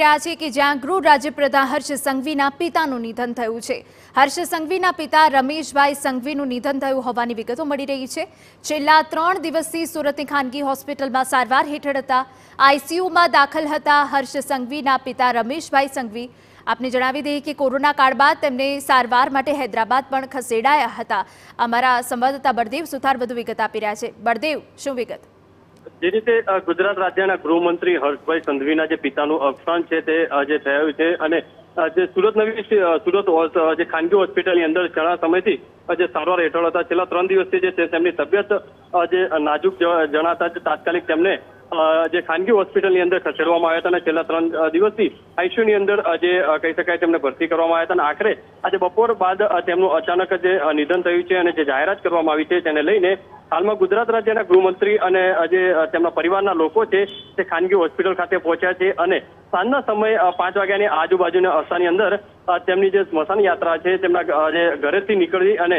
રહ્યા છે કે જ્યાં ગૃહ રાજ્યપ્રધાન હર્ષ સંઘવીના પિતાનું નિધન થયું છે હર્ષ સંઘવીના પિતા રમેશભાઈ સંઘવીનું નિધન થયું હોવાની વિગતો મળી રહી છે છેલ્લા ત્રણ દિવસથી સુરતની ખાનગી હોસ્પિટલમાં સારવાર હેઠળ હતા આઈસીયુમાં દાખલ હતા હર્ષ સંઘવીના પિતા રમેશભાઈ સંઘવી આપને જણાવી દઈએ કે કોરોના કાળ બાદ તેમને સારવાર માટે હૈદરાબાદ પણ ખસેડાયા હતા અમારા સંવાદદાતા બળદેવ સુથાર વધુ વિગત આપી રહ્યા છે બળદેવ શું વિગત જે રીતે ગુજરાત રાજ્યના ગૃહમંત્રી હર્ષભાઈ સંઘવીના જે પિતાનું અવસાન છે તે જે થયું છે અને જે સુરત નવી સુરત જે ખાનગી હોસ્પિટલની અંદર ઘણા સમયથી જે સારવાર હેઠળ હતા છેલ્લા ત્રણ દિવસથી જે તેમની તબિયત જે નાજુક જણાતા તાત્કાલિક તેમને જે ખાનગી હોસ્પિટલની અંદર ખસેડવામાં આવ્યા હતા અને છેલ્લા ત્રણ દિવસથી આઈસીયુની અંદર જે કહી શકાય તેમને ભરતી કરવામાં આવ્યા હતા અને આખરે આજે બપોર બાદ તેમનું અચાનક જે નિધન થયું છે અને જે જાહેરાત કરવામાં આવી છે તેને લઈને હાલમાં ગુજરાત રાજ્યના ગૃહમંત્રી અને જે તેમના પરિવારના લોકો છે તે ખાનગી હોસ્પિટલ ખાતે પહોંચ્યા છે અને સાંજના સમયે પાંચ વાગ્યાની આજુબાજુના અરસાની અંદર તેમની જે સ્મશાન યાત્રા છે તેમના જે ઘરેથી નીકળી અને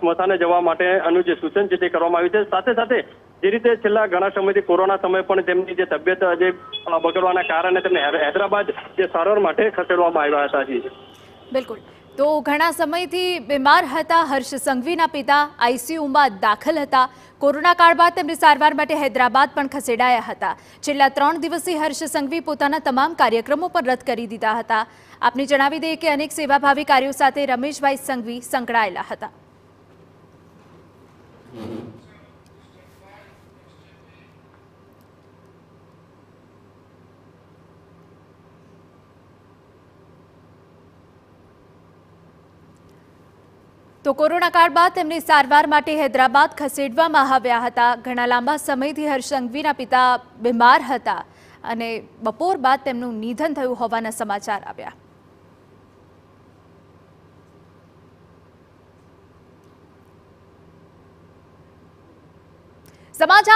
સ્મશાને જવા માટેનું જે સૂચન છે તે કરવામાં આવ્યું છે સાથે સાથે જે રીતે છેલ્લા ઘણા સમયથી કોરોના સમય પણ તેમની જે તબિયત જે બગડવાના કારણે તેમને હૈદરાબાદ જે સારવાર માટે ખસેડવામાં આવ્યા હતા બિલકુલ તો ઘણા સમયથી બીમાર હતા હર્ષ સંઘવીના પિતા આઈસીયુમાં દાખલ હતા કોરોના કાળ બાદ તેમની સારવાર માટે હૈદરાબાદ પણ ખસેડાયા હતા છેલ્લા ત્રણ દિવસથી હર્ષ સંઘવી પોતાના તમામ કાર્યક્રમો પણ રદ કરી દીધા હતા આપને જણાવી દઈએ કે અનેક સેવાભાવી કાર્યો સાથે રમેશભાઈ સંઘવી સંકળાયેલા હતા તો કોરોના કાળ બાદ તેમને સારવાર માટે હૈદરાબાદ ખસેડવામાં આવ્યા હતા ઘણા લાંબા સમયથી હર્ષંઘવીના પિતા બીમાર હતા અને બપોર બાદ તેમનું નિધન થયું હોવાના સમાચાર આવ્યા સમાચાર